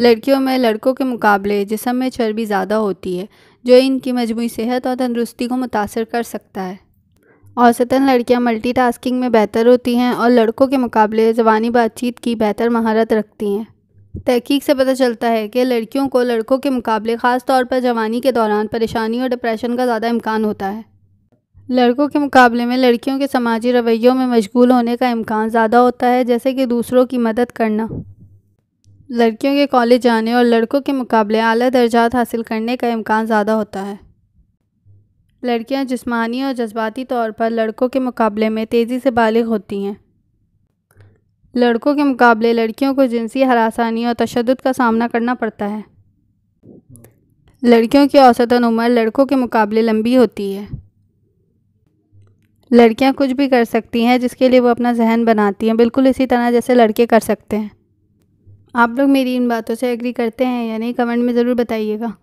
लड़कियों में लड़कों के मुकाबले जिसम में चर्बी ज़्यादा होती है जो इनकी मजमू सेहत और तंदरुस्ती को मुतासर कर सकता है औसतन लड़कियां मल्टीटास्किंग में बेहतर होती हैं और लड़कों के मुकाबले जबानी बातचीत की बेहतर महारत रखती हैं तहकीक से पता चलता है कि लड़कियों को लड़कों के मुकाबले ख़ास तौर पर जवानी के दौरान परेशानी और डिप्रेशन का ज़्यादा इम्कान होता है लड़कों के मुकाबले में लड़कियों के समाजी रवैयों में मशगूल होने का इम्कान ज़्यादा होता है जैसे कि दूसरों की मदद करना लड़कियों के कॉलेज जाने और लड़कों के मुकाबले अली दर्जात हासिल करने का इम्कान ज़्यादा होता है लड़कियां जिस्मानी और जज्बाती तौर पर लड़कों के मुकाबले में तेज़ी से बालिग होती हैं लड़कों के मुकाबले लड़कियों को जिनसी हरासानी और तशद का सामना करना पड़ता है लड़कियों की औसतन उम्र लड़कों के मुकाबले लंबी होती है लड़कियां कुछ भी कर सकती हैं जिसके लिए वो अपना जहन बनाती हैं बिल्कुल इसी तरह जैसे लड़के कर सकते हैं आप लोग मेरी इन बातों से एग्री करते हैं या नहीं कमेंट में ज़रूर बताइएगा